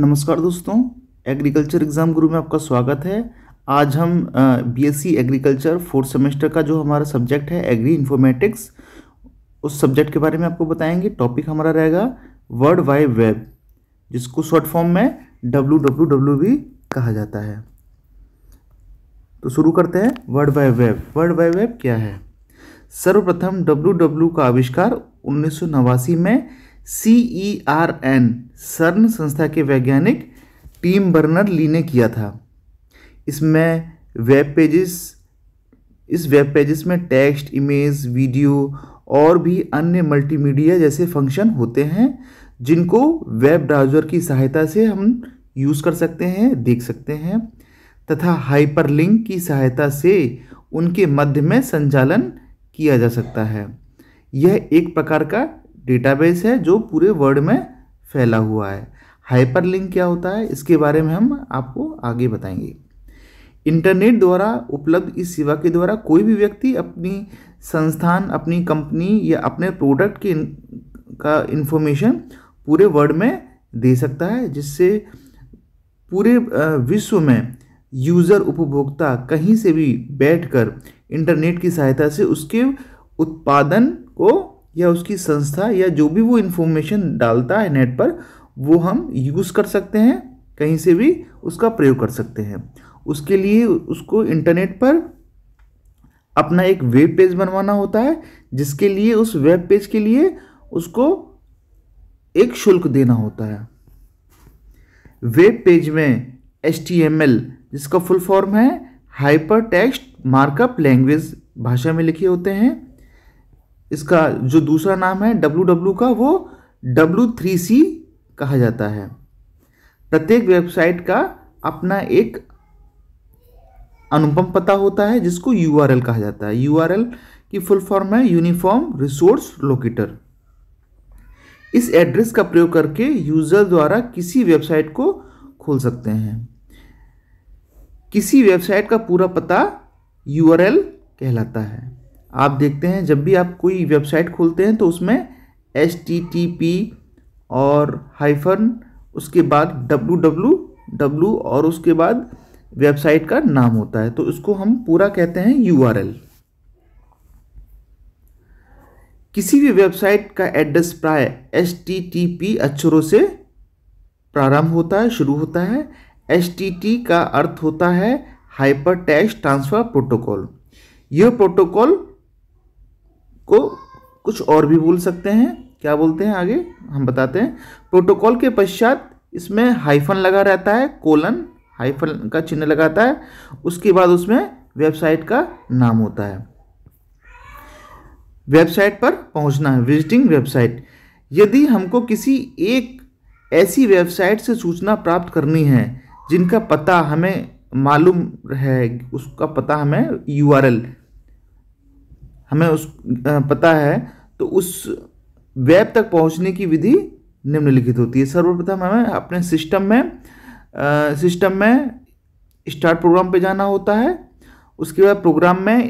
नमस्कार दोस्तों agriculture exam गुरु में आपका स्वागत है आज हम बीएससी एग्रीकल्चर फोर्थ सेमेस्टर का जो हमारा सब्जेक्ट है एग्री इन्फॉर्मेटिक्स उस सब्जेक्ट के बारे में आपको बताएंगे टॉपिक हमारा रहेगा वर्ल्ड वाइड वेब जिसको शॉर्ट फॉर्म में डब्लू डब्ल्यू डब्ल्यू भी कहा जाता है तो शुरू करते हैं world wide web world wide web क्या है सर्वप्रथम डब्ल्यू डब्ल्यू का आविष्कार उन्नीस में सी ई आर एन सर्न संस्था के वैज्ञानिक टीम बर्नर ली ने किया था इसमें वेब पेजेस इस वेब पेजेस में टेक्स्ट इमेज वीडियो और भी अन्य मल्टीमीडिया जैसे फंक्शन होते हैं जिनको वेब ब्राउज़र की सहायता से हम यूज़ कर सकते हैं देख सकते हैं तथा हाइपरलिंक की सहायता से उनके मध्य में संचालन किया जा सकता है यह एक प्रकार का डेटाबेस है जो पूरे वर्ल्ड में फैला हुआ है हाइपरलिंक क्या होता है इसके बारे में हम आपको आगे बताएंगे इंटरनेट द्वारा उपलब्ध इस सेवा के द्वारा कोई भी व्यक्ति अपनी संस्थान अपनी कंपनी या अपने प्रोडक्ट के का इन्फॉर्मेशन पूरे वर्ल्ड में दे सकता है जिससे पूरे विश्व में यूज़र उपभोक्ता कहीं से भी बैठकर इंटरनेट की सहायता से उसके उत्पादन को या उसकी संस्था या जो भी वो इन्फॉर्मेशन डालता है नेट पर वो हम यूज़ कर सकते हैं कहीं से भी उसका प्रयोग कर सकते हैं उसके लिए उसको इंटरनेट पर अपना एक वेब पेज बनवाना होता है जिसके लिए उस वेब पेज के लिए उसको एक शुल्क देना होता है वेब पेज में एच जिसका फुल फॉर्म है हाइपर टेक्स्ट मार्कअप लैंग्वेज भाषा में लिखे होते हैं इसका जो दूसरा नाम है डब्लू डब्लू का वो डब्लू थ्री सी कहा जाता है प्रत्येक वेबसाइट का अपना एक अनुपम पता होता है जिसको यू आर एल कहा जाता है यू आर एल की फुल फॉर्म है यूनिफॉर्म रिसोर्स लोकेटर इस एड्रेस का प्रयोग करके यूज़र द्वारा किसी वेबसाइट को खोल सकते हैं किसी वेबसाइट का पूरा पता यू आर एल कहलाता है आप देखते हैं जब भी आप कोई वेबसाइट खोलते हैं तो उसमें एस टी टी पी और हाइफन उसके बाद डब्लू डब्लू डब्लू और उसके बाद वेबसाइट का नाम होता है तो उसको हम पूरा कहते हैं यू आर एल किसी भी वेबसाइट का एड्रेस प्राय एस टी टी पी अक्षरों से प्रारंभ होता है शुरू होता है एस टी टी का अर्थ होता है हाइपर टैक्स ट्रांसफर प्रोटोकॉल यह प्रोटोकॉल को कुछ और भी बोल सकते हैं क्या बोलते हैं आगे हम बताते हैं प्रोटोकॉल के पश्चात इसमें हाइफन लगा रहता है कोलन हाइफन का चिन्ह लगाता है उसके बाद उसमें वेबसाइट का नाम होता है वेबसाइट पर पहुंचना है विजिटिंग वेबसाइट यदि हमको किसी एक ऐसी वेबसाइट से सूचना प्राप्त करनी है जिनका पता हमें मालूम है उसका पता हमें यू हमें उस पता है तो उस वेब तक पहुंचने की विधि निम्नलिखित होती है सर्वप्रथम हमें अपने सिस्टम में सिस्टम में स्टार्ट प्रोग्राम पे जाना होता है उसके बाद प्रोग्राम में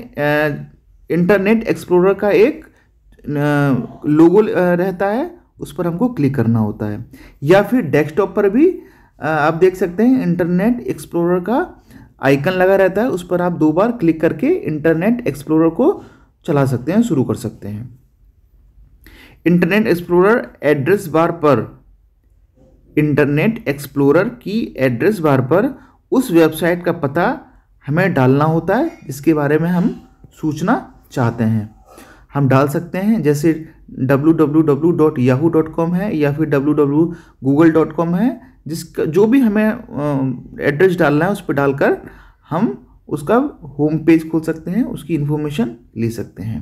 इंटरनेट एक्सप्लोरर का एक लोगो रहता है उस पर हमको क्लिक करना होता है या फिर डेस्कटॉप पर भी आप देख सकते हैं इंटरनेट एक्सप्लोरर का आइकन लगा रहता है उस पर आप दो बार क्लिक करके इंटरनेट एक्सप्लोरर को चला सकते हैं शुरू कर सकते हैं इंटरनेट एक्सप्लोरर एड्रेस बार पर इंटरनेट एक्सप्लोरर की एड्रेस बार पर उस वेबसाइट का पता हमें डालना होता है जिसके बारे में हम सूचना चाहते हैं हम डाल सकते हैं जैसे www.yahoo.com है या फिर www.google.com है जिसका जो भी हमें एड्रेस डालना है उस पर डालकर हम उसका होम पेज खोल सकते हैं उसकी इन्फॉर्मेशन ले सकते हैं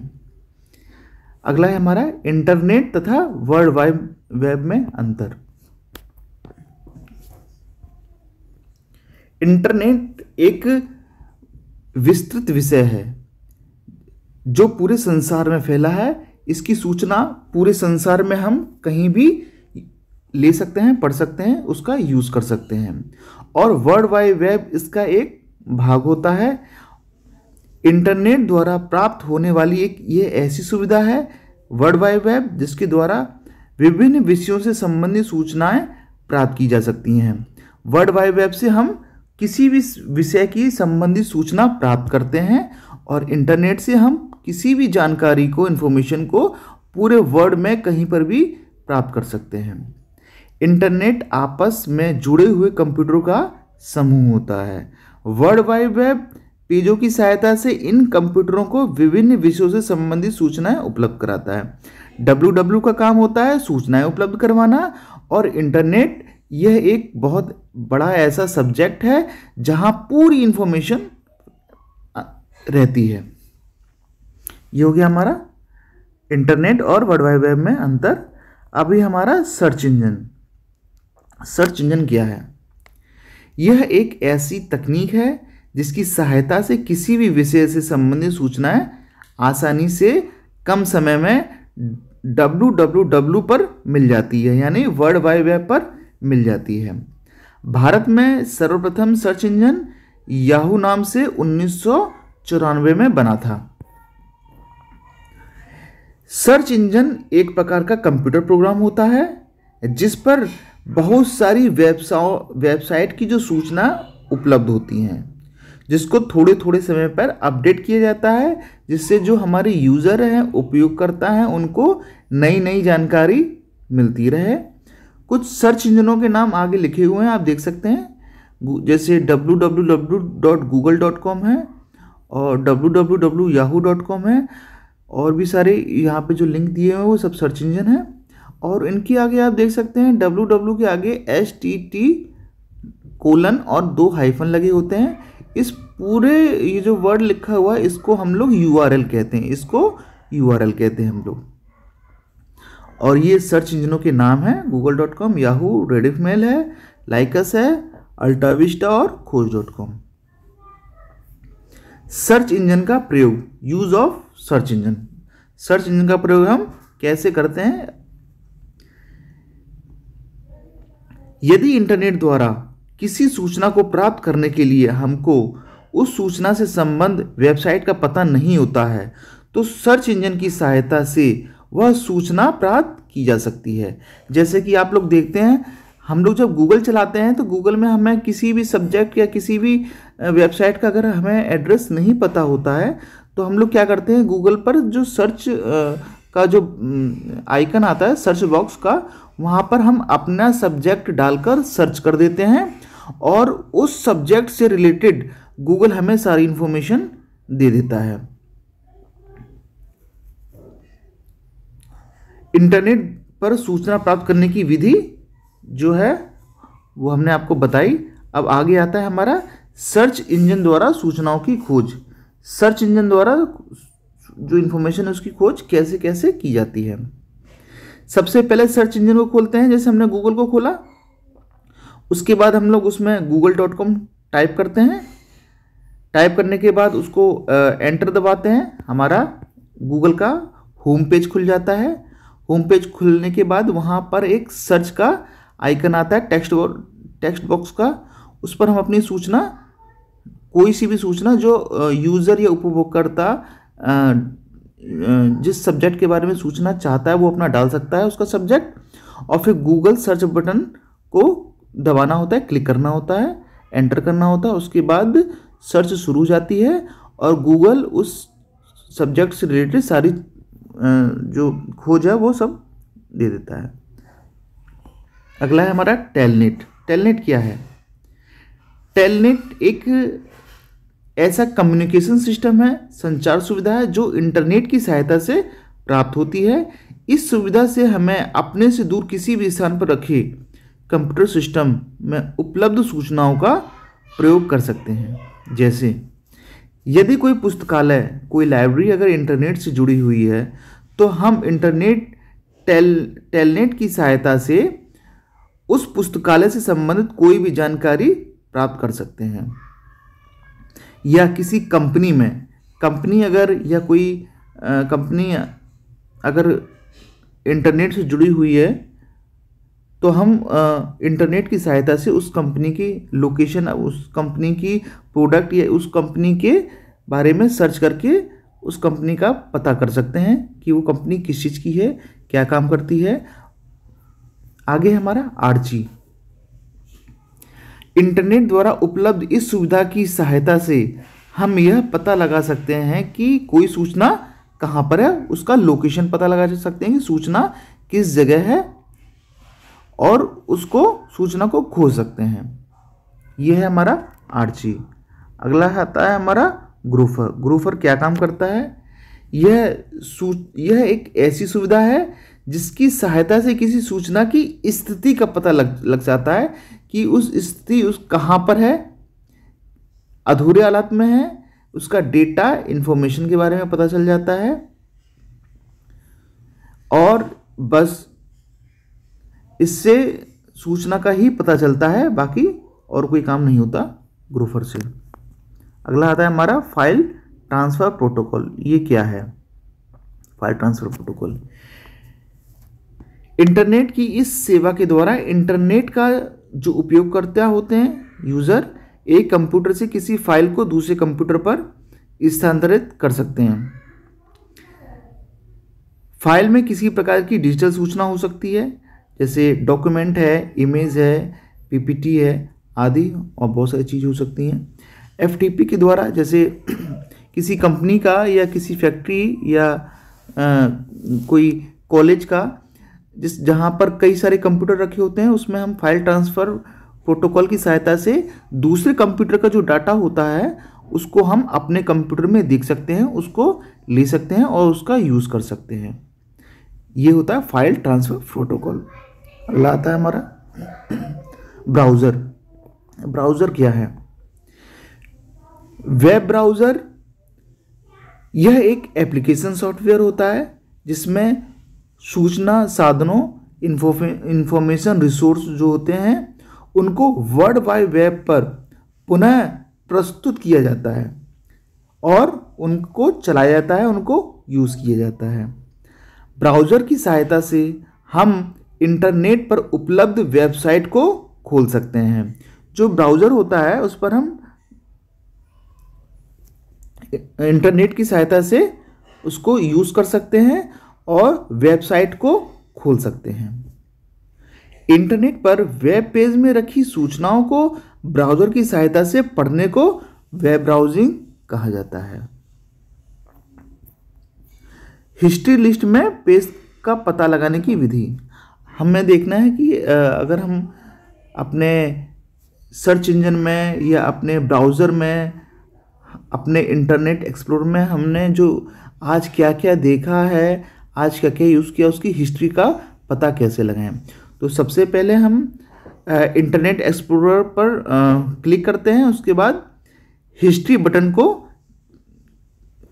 अगला है हमारा इंटरनेट तथा वर्ल्ड वाइड वेब में अंतर इंटरनेट एक विस्तृत विषय है जो पूरे संसार में फैला है इसकी सूचना पूरे संसार में हम कहीं भी ले सकते हैं पढ़ सकते हैं उसका यूज़ कर सकते हैं और वर्ल्ड वाइड वेब इसका एक भाग होता है इंटरनेट द्वारा प्राप्त होने वाली एक ये ऐसी सुविधा है वर्ल्ड वाइड वेब जिसके द्वारा विभिन्न विषयों से संबंधित सूचनाएं प्राप्त की जा सकती हैं वर्ल्ड वाइड वेब से हम किसी भी विषय की संबंधित सूचना प्राप्त करते हैं और इंटरनेट से हम किसी भी जानकारी को इन्फॉर्मेशन को पूरे वर्ल्ड में कहीं पर भी प्राप्त कर सकते हैं इंटरनेट आपस में जुड़े हुए कंप्यूटरों का समूह होता है वर्ल्ड वाइड वेब पेजों की सहायता से इन कंप्यूटरों को विभिन्न विषयों से संबंधित सूचनाएं उपलब्ध कराता है डब्ल्यू डब्ल्यू का काम होता है सूचनाएं उपलब्ध करवाना और इंटरनेट यह एक बहुत बड़ा ऐसा सब्जेक्ट है जहां पूरी इंफॉर्मेशन रहती है ये हो गया हमारा इंटरनेट और वर्ल्ड वाइड वेब में अंतर अभी हमारा सर्च इंजन सर्च इंजन क्या है यह एक ऐसी तकनीक है जिसकी सहायता से किसी भी विषय से संबंधित सूचनाएं आसानी से कम समय में डब्लू पर मिल जाती है यानी वर्ल्ड वाइड वेब पर मिल जाती है भारत में सर्वप्रथम सर्च इंजन याहू नाम से उन्नीस में बना था सर्च इंजन एक प्रकार का कंप्यूटर प्रोग्राम होता है जिस पर बहुत सारी वेबसाओ वेबसाइट की जो सूचना उपलब्ध होती हैं जिसको थोड़े थोड़े समय पर अपडेट किया जाता है जिससे जो हमारे यूज़र हैं उपयोगकर्ता हैं उनको नई नई जानकारी मिलती रहे कुछ सर्च इंजनों के नाम आगे लिखे हुए हैं आप देख सकते हैं जैसे www.google.com है और www.yahoo.com है और भी सारे यहाँ पे जो लिंक दिए हुए हैं वो सब सर्च इंजन हैं और इनके आगे आप देख सकते हैं डब्लू डब्लू के आगे एच टी टी कोलन और दो हाइफन लगे होते हैं इस पूरे ये जो वर्ड लिखा हुआ है इसको हम लोग यू आर एल कहते हैं इसको यू आर एल कहते हैं हम लोग और ये सर्च इंजनों के नाम हैं Google dot com Yahoo Rediff mail है लाइकस है अल्टाविस्टा और Khoj dot com search engine का प्रयोग use of search engine search engine का प्रयोग हम कैसे करते हैं यदि इंटरनेट द्वारा किसी सूचना को प्राप्त करने के लिए हमको उस सूचना से संबंध वेबसाइट का पता नहीं होता है तो सर्च इंजन की सहायता से वह सूचना प्राप्त की जा सकती है जैसे कि आप लोग देखते हैं हम लोग जब गूगल चलाते हैं तो गूगल में हमें किसी भी सब्जेक्ट या किसी भी वेबसाइट का अगर हमें एड्रेस नहीं पता होता है तो हम लोग क्या करते हैं गूगल पर जो सर्च का जो आइकन आता है सर्च बॉक्स का वहाँ पर हम अपना सब्जेक्ट डालकर सर्च कर देते हैं और उस सब्जेक्ट से रिलेटेड गूगल हमें सारी इन्फॉर्मेशन दे देता है इंटरनेट पर सूचना प्राप्त करने की विधि जो है वो हमने आपको बताई अब आगे आता है हमारा सर्च इंजन द्वारा सूचनाओं की खोज सर्च इंजन द्वारा जो इन्फॉर्मेशन है उसकी खोज कैसे कैसे की जाती है सबसे पहले सर्च इंजन को खोलते हैं जैसे हमने गूगल को खोला उसके बाद हम लोग उसमें गूगल डॉट कॉम टाइप करते हैं टाइप करने के बाद उसको एंटर दबाते हैं हमारा गूगल का होम पेज खुल जाता है होम पेज खुलने के बाद वहाँ पर एक सर्च का आइकन आता है टेक्स्ट टेक्स्ट बॉक्स का उस पर हम अपनी सूचना कोई सी भी सूचना जो यूज़र या उपभोक्ता जिस सब्जेक्ट के बारे में सूचना चाहता है वो अपना डाल सकता है उसका सब्जेक्ट और फिर गूगल सर्च बटन को दबाना होता है क्लिक करना होता है एंटर करना होता है उसके बाद सर्च शुरू हो जाती है और गूगल उस सब्जेक्ट से रिलेटेड सारी जो खोज है वो सब दे देता है अगला है हमारा टेलनेट टेलनेट क्या है टेलनेट एक ऐसा कम्युनिकेशन सिस्टम है संचार सुविधा है जो इंटरनेट की सहायता से प्राप्त होती है इस सुविधा से हमें अपने से दूर किसी भी स्थान पर रखे कंप्यूटर सिस्टम में उपलब्ध सूचनाओं का प्रयोग कर सकते हैं जैसे यदि कोई पुस्तकालय कोई लाइब्रेरी अगर इंटरनेट से जुड़ी हुई है तो हम इंटरनेट टेल टेलनेट की सहायता से उस पुस्तकालय से संबंधित कोई भी जानकारी प्राप्त कर सकते हैं या किसी कंपनी में कंपनी अगर या कोई कंपनी अगर इंटरनेट से जुड़ी हुई है तो हम इंटरनेट की सहायता से उस कंपनी की लोकेशन उस कंपनी की प्रोडक्ट या उस कंपनी के बारे में सर्च करके उस कंपनी का पता कर सकते हैं कि वो कंपनी किस चीज़ की है क्या काम करती है आगे हमारा आर्ची इंटरनेट द्वारा उपलब्ध इस सुविधा की सहायता से हम यह पता लगा सकते हैं कि कोई सूचना कहाँ पर है उसका लोकेशन पता लगा सकते हैं कि सूचना किस जगह है और उसको सूचना को खोज सकते हैं यह है हमारा आर्ची अगला आता है हमारा ग्रूफर ग्रूफर क्या काम करता है यह यह एक ऐसी सुविधा है जिसकी सहायता से किसी सूचना की स्थिति का पता लग लग जाता है कि उस स्थिति उस कहाँ पर है अधूरे हालात में है उसका डेटा इन्फॉर्मेशन के बारे में पता चल जाता है और बस इससे सूचना का ही पता चलता है बाकी और कोई काम नहीं होता ग्रोफर से अगला आता है हमारा फाइल ट्रांसफ़र प्रोटोकॉल ये क्या है फाइल ट्रांसफ़र प्रोटोकॉल इंटरनेट की इस सेवा के द्वारा इंटरनेट का जो उपयोगकर्ता होते हैं यूज़र एक कंप्यूटर से किसी फाइल को दूसरे कंप्यूटर पर स्थानांतरित कर सकते हैं फाइल में किसी प्रकार की डिजिटल सूचना हो सकती है जैसे डॉक्यूमेंट है इमेज है पीपीटी है आदि और बहुत सारी चीज़ हो सकती हैं एफटीपी के द्वारा जैसे किसी कंपनी का या किसी फैक्ट्री या आ, कोई कॉलेज का जिस जहाँ पर कई सारे कंप्यूटर रखे होते हैं उसमें हम फाइल ट्रांसफ़र प्रोटोकॉल की सहायता से दूसरे कंप्यूटर का जो डाटा होता है उसको हम अपने कंप्यूटर में देख सकते हैं उसको ले सकते हैं और उसका यूज़ कर सकते हैं ये होता है फाइल ट्रांसफ़र प्रोटोकॉल अगला आता है हमारा ब्राउज़र ब्राउज़र क्या है वेब ब्राउज़र यह एक एप्लीकेशन सॉफ्टवेयर होता है जिसमें सूचना साधनों इन्फॉर्मेशन रिसोर्स जो होते हैं उनको वर्ल्ड वाइड वेब पर पुनः प्रस्तुत किया जाता है और उनको चलाया जाता है उनको यूज़ किया जाता है ब्राउज़र की सहायता से हम इंटरनेट पर उपलब्ध वेबसाइट को खोल सकते हैं जो ब्राउज़र होता है उस पर हम इंटरनेट की सहायता से उसको यूज़ कर सकते हैं और वेबसाइट को खोल सकते हैं इंटरनेट पर वेब पेज में रखी सूचनाओं को ब्राउज़र की सहायता से पढ़ने को वेब ब्राउजिंग कहा जाता है हिस्ट्री लिस्ट में पेज का पता लगाने की विधि हमें देखना है कि अगर हम अपने सर्च इंजन में या अपने ब्राउज़र में अपने इंटरनेट एक्सप्लोर में हमने जो आज क्या क्या देखा है आज क्या क्या यूज़ किया उसकी हिस्ट्री का पता कैसे लगाएं तो सबसे पहले हम इंटरनेट एक्सप्लोरर पर आ, क्लिक करते हैं उसके बाद हिस्ट्री बटन को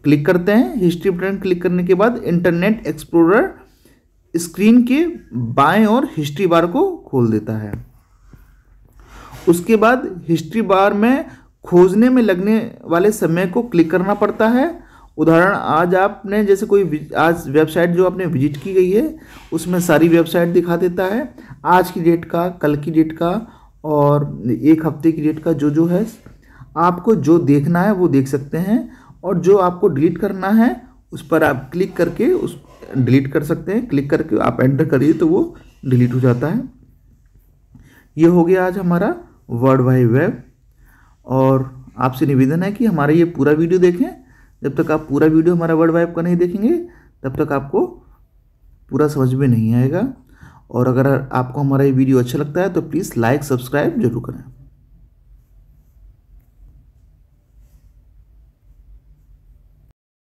क्लिक करते हैं हिस्ट्री बटन क्लिक करने के बाद इंटरनेट एक्सप्लोरर स्क्रीन के बाएं और हिस्ट्री बार को खोल देता है उसके बाद हिस्ट्री बार में खोजने में लगने वाले समय को क्लिक करना पड़ता है उदाहरण आज आपने जैसे कोई आज वेबसाइट जो आपने विजिट की गई है उसमें सारी वेबसाइट दिखा देता है आज की डेट का कल की डेट का और एक हफ्ते की डेट का जो जो है आपको जो देखना है वो देख सकते हैं और जो आपको डिलीट करना है उस पर आप क्लिक करके उस डिलीट कर सकते हैं क्लिक करके आप एंटर करिए तो वो डिलीट हो जाता है ये हो गया आज हमारा वर्ल्ड वाई वेब और आपसे निवेदन है कि हमारा ये पूरा वीडियो देखें जब तक आप पूरा वीडियो हमारा वर्ड वाइप का नहीं देखेंगे तब तक आपको पूरा समझ में नहीं आएगा और अगर आपको हमारा ये वीडियो अच्छा लगता है तो प्लीज़ लाइक सब्सक्राइब जरूर करें